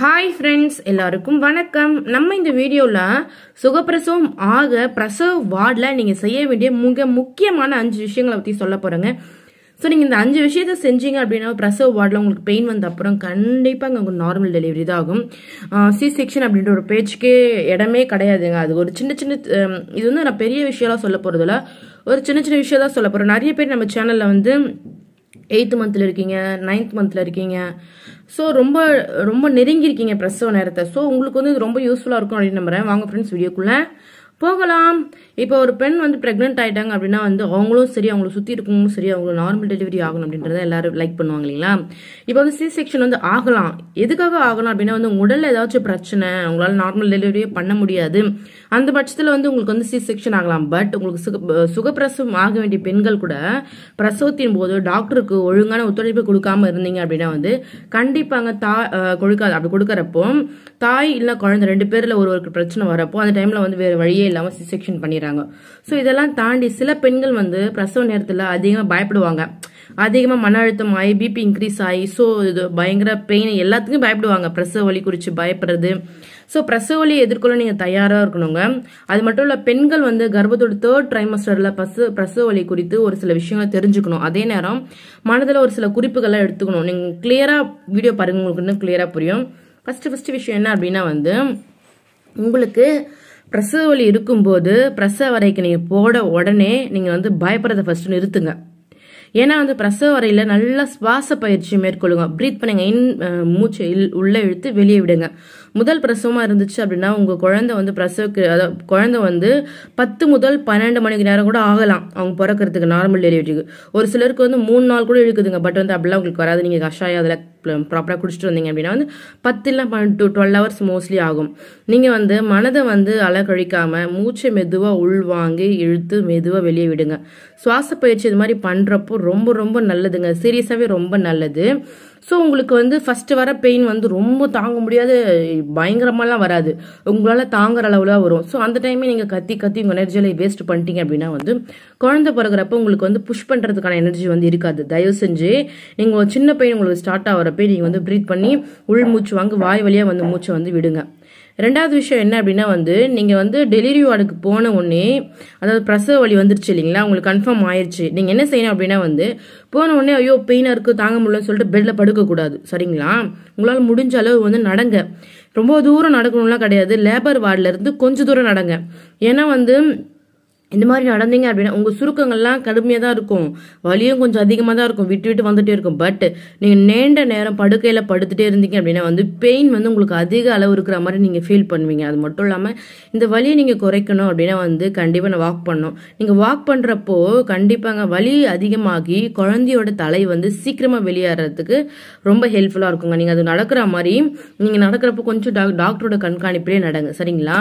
hi friends எல்லாருக்கும் வணக்கம் நம்ம இந்த வீடியோவில் சுகப்பிரசவம் ஆக பிரசவ வார்டில் நீங்கள் செய்ய வேண்டிய மிக முக்கியமான அஞ்சு விஷயங்களை பற்றி சொல்ல போகிறேங்க ஸோ நீங்கள் இந்த அஞ்சு விஷயத்த செஞ்சீங்க அப்படின்னா பிரசவ வார்டில் உங்களுக்கு பெயின் வந்த அப்புறம் கண்டிப்பாக அங்கே உங்களுக்கு நார்மல் டெலிவரி தான் ஆகும் சி செக்ஷன் அப்படின்ற ஒரு பேச்சுக்கே இடமே கிடையாதுங்க அது ஒரு சின்ன சின்ன இது வந்து நான் பெரிய விஷயம்லாம் சொல்ல போகிறதில்ல ஒரு சின்ன சின்ன விஷயம் தான் சொல்ல போகிறேன் நிறைய பேர் நம்ம சேனலில் வந்து எயித்து மந்தில் இருக்கீங்க நைன்த் மந்தில் இருக்கீங்க ஸோ ரொம்ப ரொம்ப நெருங்கி இருக்கீங்க பிரசவ நேரத்தை ஸோ உங்களுக்கு வந்து இது ரொம்ப யூஸ்ஃபுல்லாக இருக்கும் அப்படின்னு நம்புறேன் வாங்க ஃப்ரெண்ட்ஸ் வீடியோக்குள்ளே போகலாம் இப்போ ஒரு பெண் வந்து ப்ரெக்னென்ட் ஆகிட்டாங்க அப்படின்னா வந்து அவங்களும் சரி அவங்கள சுற்றி இருக்கவங்களும் சரி அவங்க நார்மல் டெலிவரி ஆகணும் அப்படின்றத எல்லாரும் லைக் பண்ணுவாங்க இல்லைங்களா இப்போ வந்து சி செக்ஷன் வந்து ஆகலாம் எதுக்காக ஆகலாம் அப்படின்னா வந்து உடலில் ஏதாச்சும் பிரச்சனை உங்களால் நார்மல் டெலிவரியே பண்ண முடியாது அந்த பட்சத்தில் வந்து உங்களுக்கு வந்து சி செக்ஷன் ஆகலாம் பட் உங்களுக்கு சுக சுகப்பிரசவம் ஆக வேண்டிய பெண்கள் கூட பிரசவத்தின் போது டாக்டருக்கு ஒழுங்கான ஒத்துழைப்பு கொடுக்காம இருந்தீங்க அப்படின்னா வந்து கண்டிப்பாங்க தா கொடுக்காது அப்படி கொடுக்குறப்போ தாய் இல்லை குழந்தை ரெண்டு பேரில் ஒருவருக்கு பிரச்சனை வரப்போ அந்த டைமில் வந்து வேறு வழியே தேவையே இல்லாமல் சிசெக்ஷன் பண்ணிடுறாங்க ஸோ இதெல்லாம் தாண்டி சில பெண்கள் வந்து பிரசவ நேரத்தில் அதிகமாக பயப்படுவாங்க அதிகமாக மன அழுத்தம் ஆகி பிபி இன்க்ரீஸ் ஆகி ஸோ இது பயங்கர பெயின் எல்லாத்துக்கும் பயப்படுவாங்க பிரசவ வலி குறித்து பயப்படுறது ஸோ பிரசவ வலி எதிர்கொள்ள நீங்கள் தயாராக இருக்கணுங்க அது மட்டும் இல்லை பெண்கள் வந்து கர்ப்பத்தோட தேர்ட் ட்ரைமஸ்டரில் பசு பிரசவ வலி குறித்து ஒரு சில விஷயங்களை தெரிஞ்சுக்கணும் அதே நேரம் மனதில் ஒரு சில குறிப்புகள்லாம் எடுத்துக்கணும் நீங்கள் கிளியராக வீடியோ பாருங்க உங்களுக்கு இன்னும் கிளியராக புரியும் ஃபஸ்ட்டு ஃபஸ்ட்டு விஷயம் என்ன அப்படின்னா வந்து உங்களுக்கு பிரசவ வலி இருக்கும்போது பிரசவ வரைக்கு நீங்கள் போட உடனே நீங்கள் வந்து பயப்படுறத ஃபஸ்ட்டு நிறுத்துங்க ஏன்னா வந்து பிரசவ வரையில் நல்லா சுவாச பயிற்சி மேற்கொள்ளுங்க ப்ரீத் பண்ணுங்க இன் மூச்சை உள்ளே இழுத்து வெளியே விடுங்க முதல் பிரசவமாக இருந்துச்சு அப்படின்னா உங்கள் குழந்தை வந்து பிரசவக்கு அதாவது குழந்தை வந்து பத்து முதல் பன்னெண்டு மணிக்கு நேரம் கூட ஆகலாம் அவங்க பிறக்கிறதுக்கு நார்மல் டெலிவரிக்கு ஒரு சிலருக்கு வந்து மூணு நாள் கூட இழுக்குதுங்க பட் வந்து அப்படிலாம் உங்களுக்கு வராது நீங்கள் கஷாயம் அதில் ப்ராப்பராக குடிச்சிட்டு வந்தீங்க அப்படின்னா வந்து பத்து இல்லை டு டுவெல் ஹவர்ஸ் மோஸ்ட்லி ஆகும் நீங்கள் வந்து மனதை வந்து அலக்கழிக்காமல் மூச்சை மெதுவாக உள்வாங்கி இழுத்து மெதுவாக வெளியே விடுங்க சுவாச பயிற்சி இது மாதிரி பண்ணுறப்போ ரொம்ப ரொம்ப நல்லதுங்க சீரியஸாகவே ரொம்ப நல்லது ஸோ உங்களுக்கு வந்து ஃபஸ்ட்டு வர பெயின் வந்து ரொம்ப தாங்க முடியாத பயங்கரமாலாம் வராது உங்களால் தாங்குற அளவுலாம் வரும் ஸோ அந்த டைமே நீங்கள் கத்தி கத்தி உங்கள் எனர்ஜியில் வேஸ்ட் பண்ணிட்டீங்க அப்படின்னா வந்து குழந்தை பிறகுறப்ப உங்களுக்கு வந்து புஷ் பண்ணுறதுக்கான எனர்ஜி வந்து இருக்காது தயவு செஞ்சு நீங்கள் சின்ன பெயின் உங்களுக்கு ஸ்டார்ட் ஆகிறப்ப நீங்கள் வந்து ப்ரீத் பண்ணி உள் மூச்சு வாங்க வாய் வழியாக வந்து மூச்சை வந்து விடுங்க ரெண்டாவது விஷயம் என்ன அப்படின்னா வந்து நீங்கள் வந்து டெலிவரி வார்டுக்கு போன உடனே அதாவது பிரசவ வழி வந்துருச்சு இல்லைங்களா உங்களுக்கு கன்ஃபார்ம் ஆயிடுச்சு நீங்கள் என்ன செய்யணும் அப்படின்னா வந்து போன உடனே ஐயோ பெயினாக இருக்குது தாங்க முடியலன்னு சொல்லிட்டு பெட்டில் படுக்கக்கூடாது சரிங்களா உங்களால் முடிஞ்ச அளவு வந்து நடங்க ரொம்ப தூரம் நடக்கணும்லாம் கிடையாது லேபர் வார்டில் இருந்து கொஞ்சம் தூரம் நடங்க ஏன்னா வந்து இந்த மாதிரி நடந்தீங்க அப்படின்னா உங்கள் சுருக்கங்கள்லாம் கடுமையாக தான் இருக்கும் வலியும் கொஞ்சம் அதிகமாக தான் இருக்கும் விட்டு விட்டு வந்துகிட்டே இருக்கும் பட் நீங்கள் நீண்ட நேரம் படுக்கையில் படுத்துகிட்டே இருந்தீங்க அப்படின்னா வந்து பெயின் வந்து உங்களுக்கு அதிக அளவு இருக்கிற மாதிரி நீங்கள் ஃபீல் பண்ணுவீங்க அது மட்டும் இல்லாமல் இந்த வலியை நீங்கள் குறைக்கணும் அப்படின்னா வந்து கண்டிப்பாக நான் வாக் பண்ணணும் நீங்கள் வாக் பண்ணுறப்போ கண்டிப்பாங்க வலி அதிகமாகி குழந்தையோட தலை வந்து சீக்கிரமாக வெளியேறதுக்கு ரொம்ப ஹெல்ப்ஃபுல்லாக இருக்குங்க நீங்கள் அது நடக்கிற மாதிரி நீங்கள் நடக்கிறப்போ கொஞ்சம் டாக்டரோட கண்காணிப்பிலே நடங்க சரிங்களா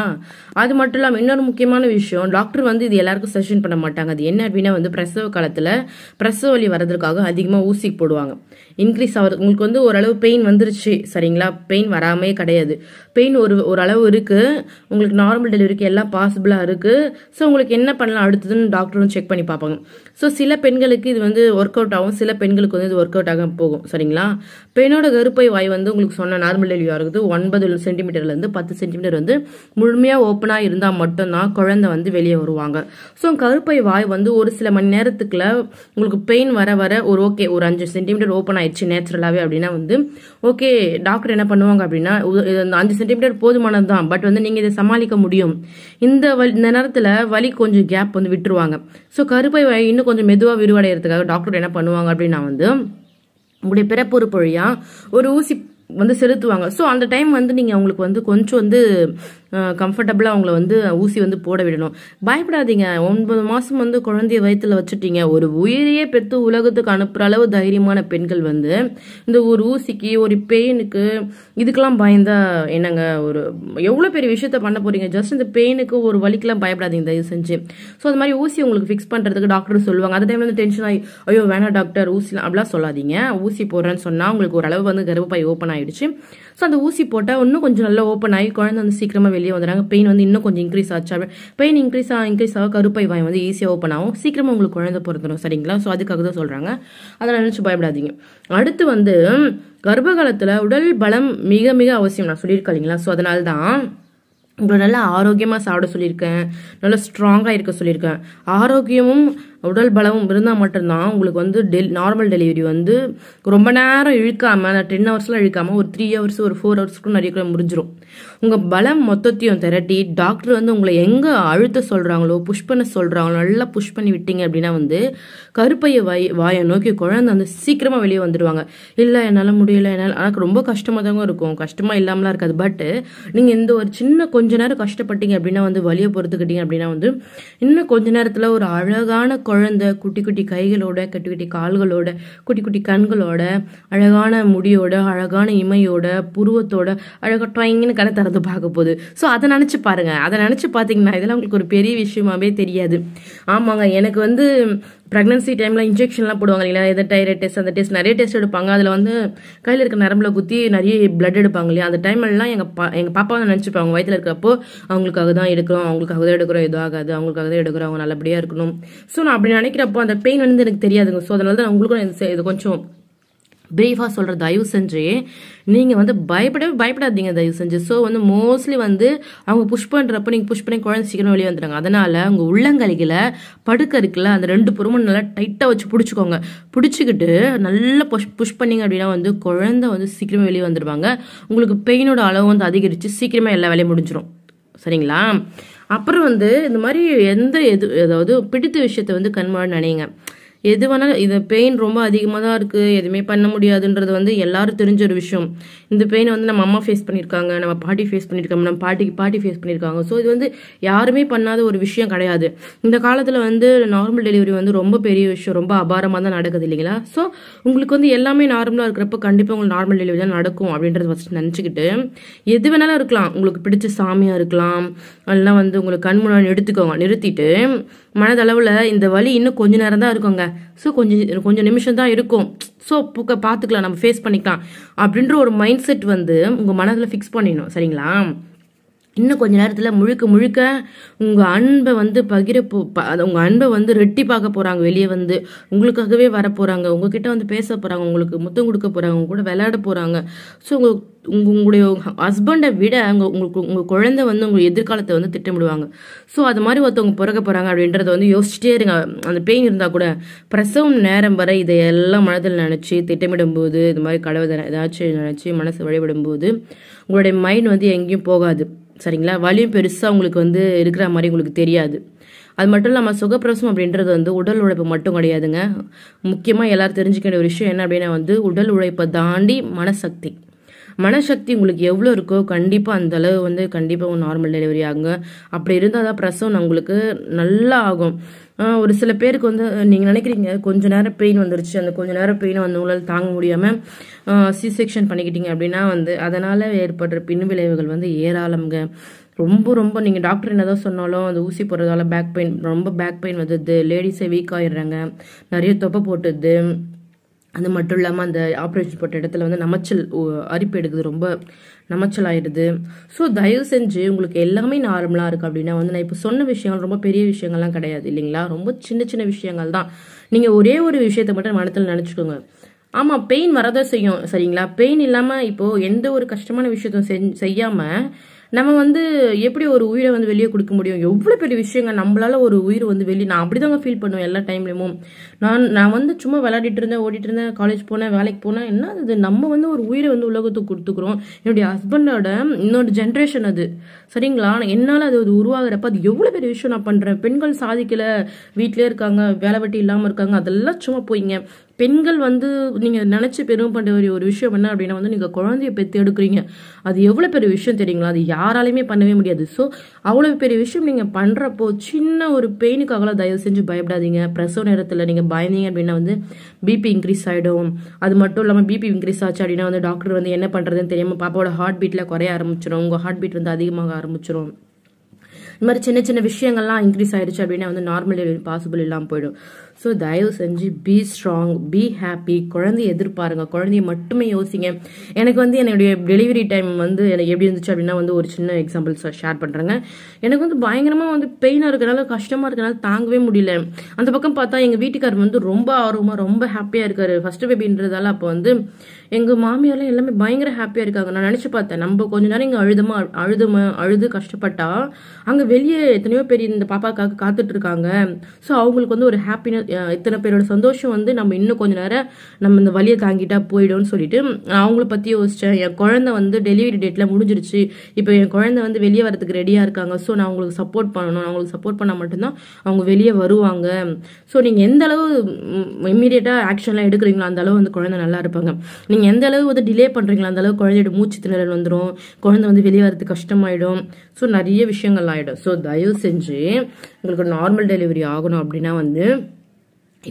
அது மட்டும் இல்லாமல் இன்னொரு முக்கியமான விஷயம் டாக்டர் வந்து இது அது எல்லாருக்கும் சஜஷன் பண்ண மாட்டாங்க அது என்ன அப்படின்னா வந்து பிரசவ காலத்தில் பிரசவ வலி வர்றதுக்காக அதிகமாக ஊசி போடுவாங்க இன்க்ரீஸ் ஆகிறது உங்களுக்கு வந்து ஓரளவு பெயின் வந்துருச்சு சரிங்களா பெயின் வராமே கிடையாது பெயின் ஒரு ஓரளவு இருக்குது உங்களுக்கு நார்மல் டெலிவரிக்கு எல்லாம் பாசிபிளாக இருக்குது ஸோ உங்களுக்கு என்ன பண்ணலாம் அடுத்ததுன்னு டாக்டரும் செக் பண்ணி பார்ப்பாங்க ஸோ சில பெண்களுக்கு இது வந்து ஒர்க் அவுட் ஆகும் சில பெண்களுக்கு வந்து இது ஒர்க் அவுட் ஆக போகும் சரிங்களா பெண்ணோட கருப்பை வாய் வந்து உங்களுக்கு சொன்ன நார்மல் டெலிவரியாக இருக்குது ஒன்பது சென்டிமீட்டர்லேருந்து பத்து சென்டிமீட்டர் வந்து முழுமையாக ஓப்பனாக இருந்தால் மட்டும்தான் குழந்தை வந்து வெளியே வருவாங்க ஸோ கருப்பை வாய் வந்து ஒரு சில மணி நேரத்துக்குள்ள உங்களுக்கு பெயின் வர வர ஒரு ஓகே ஒரு அஞ்சு சென்டிமீட்டர் ஓப்பன் ஆயிடுச்சு நேச்சுரலாகவே அப்படின்னா வந்து ஓகே டாக்டர் என்ன பண்ணுவாங்க அப்படின்னா இந்த அஞ்சு சென்டிமீட்டர் போதுமானது தான் பட் வந்து நீங்கள் இதை சமாளிக்க முடியும் இந்த வலி இந்த நேரத்தில் வலி கொஞ்சம் கேப் வந்து விட்டுருவாங்க ஸோ கருப்பை வாய் இன்னும் கொஞ்சம் மெதுவாக விரிவடைகிறதுக்காக டாக்டர் என்ன பண்ணுவாங்க அப்படின்னா வந்து உங்களுடைய பிறப்புறுப்பு வழியாக ஒரு ஊசி வந்து செலுத்துவாங்க ஸோ அந்த டைம் வந்து நீங்கள் அவங்களுக்கு வந்து கொஞ்சம் வந்து கம்ஃபர்டபுளாக அவங்கள வந்து ஊசி வந்து போட விடணும் பயப்படாதீங்க ஒன்பது மாதம் வந்து குழந்தைய வயிற்றில் வச்சுட்டீங்க ஒரு உயிரையே பெற்று உலகத்துக்கு அனுப்புகிற அளவு தைரியமான பெண்கள் வந்து இந்த ஒரு ஊசிக்கு ஒரு பெயினுக்கு இதுக்கெல்லாம் பயந்தா என்னங்க ஒரு எவ்வளோ பெரிய விஷயத்த பண்ண போகிறீங்க ஜஸ்ட் இந்த பெயினுக்கு ஒரு வலிக்கெல்லாம் பயப்படாதீங்க தயவு செஞ்சு ஸோ அது மாதிரி ஊசி உங்களுக்கு ஃபிக்ஸ் பண்ணுறதுக்கு டாக்டர் சொல்லுவாங்க அந்த டைமில் வந்து டென்ஷன் ஆகி ஐயோ வேணாம் டாக்டர் ஊசிலாம் அப்படிலாம் சொல்லாதீங்க ஊசி போடுறேன்னு சொன்னால் உங்களுக்கு ஓரளவு வந்து கர்ப்பப்பை ஓப்பன் ஆயிடுச்சு ஸோ அந்த ஊசி போட்டால் இன்னும் கொஞ்சம் நல்லா ஓப்பன் ஆகி குழந்தை வந்து சீக்கிரமாக வெளியே வெளியே வந்துடுறாங்க பெயின் வந்து இன்னும் கொஞ்சம் இன்க்ரீஸ் ஆச்சு பெயின் இன்க்ரீஸ் ஆக இன்க்ரீஸ் ஆக கருப்பை வாய் வந்து ஈஸியாக ஓப்பன் ஆகும் சீக்கிரமாக உங்களுக்கு குழந்தை பிறந்துடும் சரிங்களா ஸோ அதுக்காக தான் சொல்கிறாங்க அதை நினச்சி பயப்படாதீங்க அடுத்து வந்து கர்ப்பகாலத்தில் உடல் பலம் மிக மிக அவசியம் நான் சொல்லியிருக்கேன் இல்லைங்களா ஸோ அதனால தான் உங்களை நல்லா ஆரோக்கியமாக சாப்பிட சொல்லியிருக்கேன் நல்லா ஸ்ட்ராங்காக இருக்க சொல்லியிருக்கேன் ஆரோக்கியமும் உடல் பலமும் இருந்தால் மட்டும்தான் உங்களுக்கு வந்து டெல் நார்மல் டெலிவரி வந்து ரொம்ப நேரம் இழுக்காமல் அந்த டென் ஹவர்ஸ்லாம் இழுக்காமல் ஒரு த்ரீ ஹவர்ஸ் ஒரு ஃபோர் ஹவர்ஸ்க்கும் நிறைய கூட முடிஞ்சிடும் உங்கள் பலம் மொத்தத்தையும் திரட்டி டாக்டர் வந்து உங்களை எங்கே அழுத்த சொல்கிறாங்களோ புஷ் பண்ண சொல்கிறாங்களோ நல்லா புஷ் பண்ணி விட்டீங்க அப்படின்னா வந்து கருப்பையை வாய் வாயை நோக்கி குழந்தை வந்து சீக்கிரமாக வெளியே வந்துடுவாங்க இல்லை என்னால் முடியல என்னால் ஆனால் ரொம்ப கஷ்டமாக தாங்க இருக்கும் கஷ்டமாக இல்லாமலாம் இருக்காது பட்டு நீங்கள் இந்த ஒரு சின்ன கொஞ்ச நேரம் கஷ்டப்பட்டீங்க அப்படின்னா வந்து வழியை பொறுத்துக்கிட்டீங்க அப்படின்னா வந்து இன்னும் கொஞ்ச நேரத்தில் ஒரு அழகான குழந்தை குட்டி குட்டி கைகளோட குட்டி குட்டி கால்களோட குட்டி குட்டி கண்களோட அழகான முடியோட அழகான இமையோட புருவத்தோட அழகாக ட்ரைங்கன்னு கடை திறந்து பார்க்க போகுது ஸோ அதை நினச்சி பாருங்கள் அதை நினச்சி பார்த்தீங்கன்னா இதெல்லாம் உங்களுக்கு ஒரு பெரிய விஷயமாவே தெரியாது ஆமாங்க எனக்கு வந்து ப்ரெக்னன்சி டைமில் இன்ஜெக்ஷன்லாம் போடுவாங்க இல்லையா எதை டைரட் டெஸ்ட் அந்த டெஸ்ட் நிறைய டெஸ்ட் எடுப்பாங்க அதில் வந்து கையில் இருக்க நரம்பில் குத்தி நிறைய பிளட் எடுப்பாங்க இல்லையா அந்த டைம்லாம் எங்கள் பா எங்கள் பாப்பா வந்து நினச்சிப்பாங்க அவங்க வயிற்றில் இருக்கிறப்போ அவங்களுக்காக தான் எடுக்கிறோம் அவங்களுக்காக தான் எடுக்கிறோம் எதுவும் ஆகாது அவங்களுக்காக தான் எடுக்கிறோம் அவங்க நல்லபடியாக இருக்கணும் ஸோ நான் அப்படி நினைக்கிறப்போ அந்த பெயின் வந்து எனக்கு தெரியாதுங்க ஸோ அதனால தான் உங்களுக்கும் இது கொஞ்சம் பிரீஃபாக சொல்கிற தயவு செஞ்சு நீங்கள் வந்து பயப்படவே பயப்படாதீங்க தயவு செஞ்சு ஸோ வந்து மோஸ்ட்லி வந்து அவங்க புஷ் பண்ணுறப்ப நீங்கள் புஷ் பண்ணி குழந்தை சீக்கிரம் வெளியே வந்துடுறாங்க அதனால் உங்கள் உள்ளங்கலிகில் படுக்க இருக்குல்ல அந்த ரெண்டு பொருமும் நல்லா டைட்டாக வச்சு பிடிச்சிக்கோங்க பிடிச்சிக்கிட்டு நல்லா புஷ் புஷ் பண்ணிங்க அப்படின்னா வந்து குழந்தை வந்து சீக்கிரமே வெளியே வந்துடுவாங்க உங்களுக்கு பெயினோட அளவு வந்து அதிகரித்து சீக்கிரமாக எல்லா வேலையும் முடிஞ்சிடும் சரிங்களா அப்புறம் வந்து இந்த மாதிரி எந்த எது அதாவது பிடித்த விஷயத்த வந்து கண்மாடு நினைங்க எது வேணாலும் இது பெயின் ரொம்ப அதிகமாக தான் இருக்குது எதுவுமே பண்ண முடியாதுன்றது வந்து எல்லாரும் தெரிஞ்ச ஒரு விஷயம் இந்த பெயினை வந்து நம்ம அம்மா ஃபேஸ் பண்ணியிருக்காங்க நம்ம பாட்டி ஃபேஸ் பண்ணியிருக்கோம் நம்ம பாட்டிக்கு பாட்டி ஃபேஸ் பண்ணியிருக்காங்க ஸோ இது வந்து யாருமே பண்ணாத ஒரு விஷயம் கிடையாது இந்த காலத்தில் வந்து நார்மல் டெலிவரி வந்து ரொம்ப பெரிய விஷயம் ரொம்ப அபாரமாக தான் நடக்குது இல்லைங்களா ஸோ உங்களுக்கு வந்து எல்லாமே நார்மலாக இருக்கிறப்ப கண்டிப்பாக உங்களுக்கு நார்மல் டெலிவரி தான் நடக்கும் அப்படின்றத ஃபஸ்ட் நினச்சிக்கிட்டு எது வேணாலும் இருக்கலாம் உங்களுக்கு பிடிச்ச சாமியாக இருக்கலாம் அதெல்லாம் வந்து உங்களுக்கு கண் முன்னாடி எடுத்துக்கோங்க நிறுத்திட்டு மனதளவில் இந்த வழி இன்னும் கொஞ்ச நேரம் தான் இருக்குங்க ஸோ கொஞ்சம் கொஞ்சம் நிமிஷம் தான் இருக்கும் ஸோ புக்கை பார்த்துக்கலாம் நம்ம ஃபேஸ் பண்ணிக்கலாம் அப்படின்ற ஒரு மைண்ட் செட் வந்து உங்கள் மனதில் ஃபிக்ஸ் பண்ணிடணும் சரிங்களா இன்னும் கொஞ்ச நேரத்தில் முழுக்க முழுக்க உங்கள் அன்பை வந்து பகிர போ உங்கள் அன்பை வந்து ரெட்டி பார்க்க போகிறாங்க வெளியே வந்து உங்களுக்காகவே வர போகிறாங்க உங்ககிட்ட வந்து பேச போகிறாங்க உங்களுக்கு முத்தம் கொடுக்க போகிறாங்க உங்க கூட விளையாட போகிறாங்க ஸோ உங்கள் உங்க உங்களுடைய ஹஸ்பண்டை விட அங்கே உங்களுக்கு உங்கள் குழந்தை வந்து உங்கள் எதிர்காலத்தை வந்து திட்டமிடுவாங்க ஸோ அது மாதிரி ஒருத்தவங்க பிறக்க போகிறாங்க அப்படின்றத வந்து யோசிச்சிட்டே இருங்க அந்த பெயின் இருந்தால் கூட பிரசவம் நேரம் இதை இதையெல்லாம் மனதில் நினச்சி திட்டமிடும் போது இது மாதிரி கடவுள் ஏதாச்சும் நினச்சி மனசு வழிபடும் போது உங்களுடைய மைண்ட் வந்து எங்கேயும் போகாது சரிங்களா வலியும் பெருசாக உங்களுக்கு வந்து இருக்கிற மாதிரி உங்களுக்கு தெரியாது அது மட்டும் இல்லாமல் சுகப்பிரசவம் அப்படின்றது வந்து உடல் உழைப்பு மட்டும் கிடையாதுங்க முக்கியமாக எல்லோரும் தெரிஞ்சுக்க வேண்டிய விஷயம் என்ன அப்படின்னா வந்து உடல் உழைப்பை தாண்டி மனசக்தி மனசக்தி உங்களுக்கு எவ்வளோ இருக்கோ கண்டிப்பாக அந்த அளவு வந்து கண்டிப்பாக நார்மல் டெலிவரி ஆகுங்க அப்படி இருந்தால் தான் பிரசவம் உங்களுக்கு நல்லா ஆகும் ஒரு சில பேருக்கு வந்து நீங்கள் நினைக்கிறீங்க கொஞ்ச நேரம் பெயின் வந்துருச்சு அந்த கொஞ்ச நேரம் பெயினை வந்து உங்களால் தாங்க முடியாமல் சி செக்ஷன் பண்ணிக்கிட்டீங்க அப்படின்னா வந்து அதனால் ஏற்படுற பின் விளைவுகள் வந்து ஏராளம்ங்க ரொம்ப ரொம்ப நீங்கள் டாக்டர் என்ன தான் சொன்னாலும் அந்த ஊசி போடுறதால பேக் பெயின் ரொம்ப பேக் பெயின் வந்துடுது லேடிஸே வீக் ஆயிடுறாங்க நிறைய தொப்பை போட்டுது அது மட்டும் இல்லாமல் அந்த ஆப்ரேஷன் போட்ட இடத்துல வந்து நமைச்சல் அரிப்பு எடுக்குது ரொம்ப நமைச்சல் ஆயிடுது ஸோ தயவு செஞ்சு உங்களுக்கு எல்லாமே நார்மலாக இருக்குது அப்படின்னா வந்து நான் இப்போ சொன்ன விஷயங்கள் ரொம்ப பெரிய விஷயங்கள்லாம் கிடையாது இல்லைங்களா ரொம்ப சின்ன சின்ன விஷயங்கள் தான் நீங்கள் ஒரே ஒரு விஷயத்தை மட்டும் மனத்தில் நினச்சிக்கோங்க ஆமாம் பெயின் வரதான் செய்யும் சரிங்களா பெயின் இல்லாமல் இப்போது எந்த ஒரு கஷ்டமான விஷயத்தையும் செஞ் செய்யாமல் நம்ம வந்து எப்படி ஒரு உயிரை வந்து வெளியே கொடுக்க முடியும் எவ்வளோ பெரிய விஷயங்க நம்மளால ஒரு உயிர் வந்து வெளியே நான் அப்படி தாங்க ஃபீல் பண்ணுவேன் எல்லா டைம்லையும் நான் நான் வந்து சும்மா விளையாடிட்டு இருந்தேன் ஓடிட்டு இருந்தேன் காலேஜ் போனேன் வேலைக்கு போனேன் என்ன அது நம்ம வந்து ஒரு உயிரை வந்து உலகத்துக்கு கொடுத்துக்கிறோம் என்னுடைய ஹஸ்பண்டோட இன்னொரு ஜென்ரேஷன் அது சரிங்களா என்னால் அது உருவாகிறப்ப அது எவ்வளோ பெரிய விஷயம் நான் பண்ணுறேன் பெண்கள் சாதிக்கலை வீட்டிலே இருக்காங்க வேலை வெட்டி இல்லாமல் இருக்காங்க அதெல்லாம் சும்மா போய்ங்க பெண்கள் வந்து நீங்கள் நினச்சி பெரும் வேண்டிய ஒரு விஷயம் என்ன அப்படின்னா வந்து நீங்கள் குழந்தைய பெற்று எடுக்கிறீங்க அது எவ்வளோ பெரிய விஷயம் தெரியுங்களா அது யாராலையுமே பண்ணவே முடியாது ஸோ அவ்வளோ பெரிய விஷயம் நீங்கள் பண்ணுறப்போ சின்ன ஒரு பெயினுக்காகலாம் தயவு செஞ்சு பயப்படாதீங்க பிரசவ நேரத்தில் நீங்கள் பயந்தீங்க அப்படின்னா வந்து பிபி இன்க்ரீஸ் ஆகிடும் அது மட்டும் இல்லாமல் பிபி இன்க்ரீஸ் ஆச்சு அப்படின்னா வந்து டாக்டர் வந்து என்ன பண்ணுறதுன்னு தெரியாமல் பாப்பாவோட ஹார்ட் பீட்ல குறைய ஆரம்பிச்சிடும் உங்கள் ஹார்ட் பீட் வந்து அதிகமாக ஆரம்பிச்சிடும் இந்த மாதிரி சின்ன சின்ன விஷயங்கள்லாம் இன்க்ரீஸ் ஆயிடுச்சு அப்படின்னா வந்து நார்மல் பாசிபிள் இல்லாமல் போயிடும் ஸோ தயவு செஞ்சு பி ஸ்ட்ராங் பி ஹாப்பி குழந்தைய எதிர்பாருங்க குழந்தைய மட்டுமே யோசிங்க எனக்கு வந்து என்னுடைய டெலிவரி டைம் வந்து எனக்கு எப்படி இருந்துச்சு அப்படின்னா வந்து ஒரு சின்ன எக்ஸாம்பிள் ஷேர் பண்ணுறேங்க எனக்கு வந்து பயங்கரமாக வந்து பெயினாக இருக்கிறனால கஷ்டமாக இருக்கிறனால தாங்கவே முடியல அந்த பக்கம் பார்த்தா எங்கள் வீட்டுக்காரர் வந்து ரொம்ப ஆர்வமாக ரொம்ப ஹாப்பியாக இருக்காரு ஃபஸ்ட்டு பேபின்றதால அப்போ வந்து எங்கள் மாமியாரெலாம் எல்லாமே பயங்கர ஹாப்பியாக இருக்காங்க நான் நினச்சி பார்த்தேன் நம்ம கொஞ்ச நேரம் இங்கே அழுதமா அழுதுமா அழுது கஷ்டப்பட்டா அங்கே வெளியே எத்தனையோ பெரிய இந்த பாப்பாக்காக காத்துட்டு இருக்காங்க ஸோ அவங்களுக்கு வந்து ஒரு ஹாப்பினஸ் இத்தனை பேரோட சந்தோஷம் வந்து நம்ம இன்னும் கொஞ்ச நேரம் நம்ம இந்த வழியை தாங்கிட்டா போயிடும்னு சொல்லிட்டு அவங்கள பற்றி யோசித்தேன் என் குழந்தை வந்து டெலிவரி டேட்டில் முடிஞ்சிருச்சு இப்போ என் குழந்தை வந்து வெளியே வரதுக்கு ரெடியாக இருக்காங்க ஸோ நான் அவங்களுக்கு சப்போர்ட் பண்ணணும் நான் அவங்களுக்கு சப்போர்ட் பண்ணால் மட்டும்தான் அவங்க வெளியே வருவாங்க ஸோ நீங்கள் எந்த அளவு இம்மீடியட்டாக ஆக்ஷன்லாம் எடுக்கிறீங்களோ அந்த அளவு வந்து குழந்தை நல்லா இருப்பாங்க நீங்கள் எந்த அளவு வந்து டிலே பண்ணுறீங்களோ அந்த அளவு குழந்தையோட மூச்சு திணறல் வந்துடும் குழந்தை வந்து வெளியே வரது கஷ்டமாயிடும் ஸோ நிறைய விஷயங்கள் ஆகிடும் ஸோ தயவு செஞ்சு உங்களுக்கு நார்மல் டெலிவரி ஆகணும் அப்படின்னா வந்து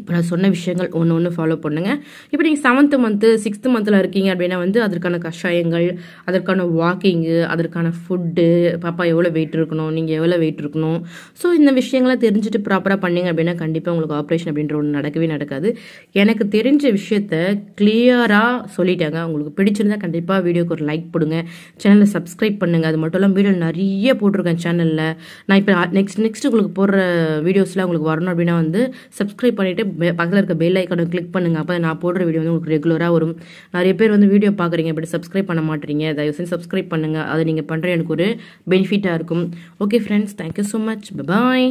இப்போ நான் சொன்ன விஷயங்கள் ஒன்று ஒன்று ஃபாலோ பண்ணுங்கள் இப்போ நீங்கள் செவன்த்து மந்த்து சிக்ஸ்த்து மந்தில் இருக்கீங்க அப்படின்னா வந்து அதற்கான கஷாயங்கள் அதற்கான வாக்கிங்கு அதற்கான ஃபுட்டு பாப்பா எவ்வளோ வெயிட் இருக்கணும் நீங்கள் எவ்வளோ வெயிட் இருக்கணும் ஸோ இந்த விஷயங்களை தெரிஞ்சுட்டு ப்ராப்பராக பண்ணிங்க அப்படின்னா கண்டிப்பாக உங்களுக்கு ஆப்ரேஷன் அப்படின்ற ஒன்று நடக்கவே நடக்காது எனக்கு தெரிஞ்ச விஷயத்த கிளியராக சொல்லிட்டாங்க உங்களுக்கு பிடிச்சிருந்தா கண்டிப்பாக வீடியோக்கு ஒரு லைக் போடுங்க சேனலில் சப்ஸ்கிரைப் பண்ணுங்கள் அது மட்டும் இல்லாமல் வீடியோ நிறைய போட்டிருக்கேன் சேனலில் நான் இப்போ நெக்ஸ்ட் நெக்ஸ்ட் உங்களுக்கு போடுற வீடியோஸ்லாம் உங்களுக்கு வரணும் அப்படின்னா வந்து சப்ஸ்கிரைப் பண்ணிவிட்டு போயிட்டு பக்கத்தில் இருக்க பெல் ஐக்கானை கிளிக் பண்ணுங்கள் அப்போ நான் போடுற வீடியோ வந்து உங்களுக்கு ரெகுலராக வரும் நிறைய பேர் வந்து வீடியோ பார்க்குறீங்க இப்படி சப்ஸ்கிரைப் பண்ண மாட்டீங்க தயவு செஞ்சு சப்ஸ்கிரைப் பண்ணுங்கள் அதை நீங்கள் பண்ணுற எனக்கு ஒரு பெனிஃபிட்டாக இருக்கும் okay friends thank you so much பாய்